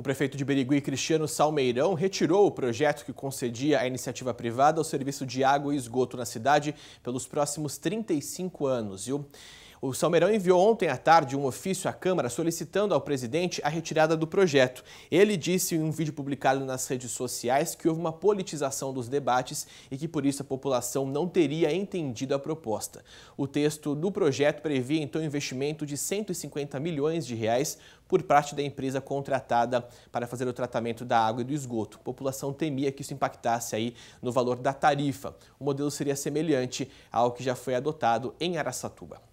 O prefeito de Berigui, Cristiano Salmeirão, retirou o projeto que concedia a iniciativa privada ao serviço de água e esgoto na cidade pelos próximos 35 anos. O Salmeirão enviou ontem à tarde um ofício à Câmara solicitando ao presidente a retirada do projeto. Ele disse em um vídeo publicado nas redes sociais que houve uma politização dos debates e que por isso a população não teria entendido a proposta. O texto do projeto previa então um investimento de 150 milhões de reais por parte da empresa contratada para fazer o tratamento da água e do esgoto. A população temia que isso impactasse aí no valor da tarifa. O modelo seria semelhante ao que já foi adotado em Araçatuba.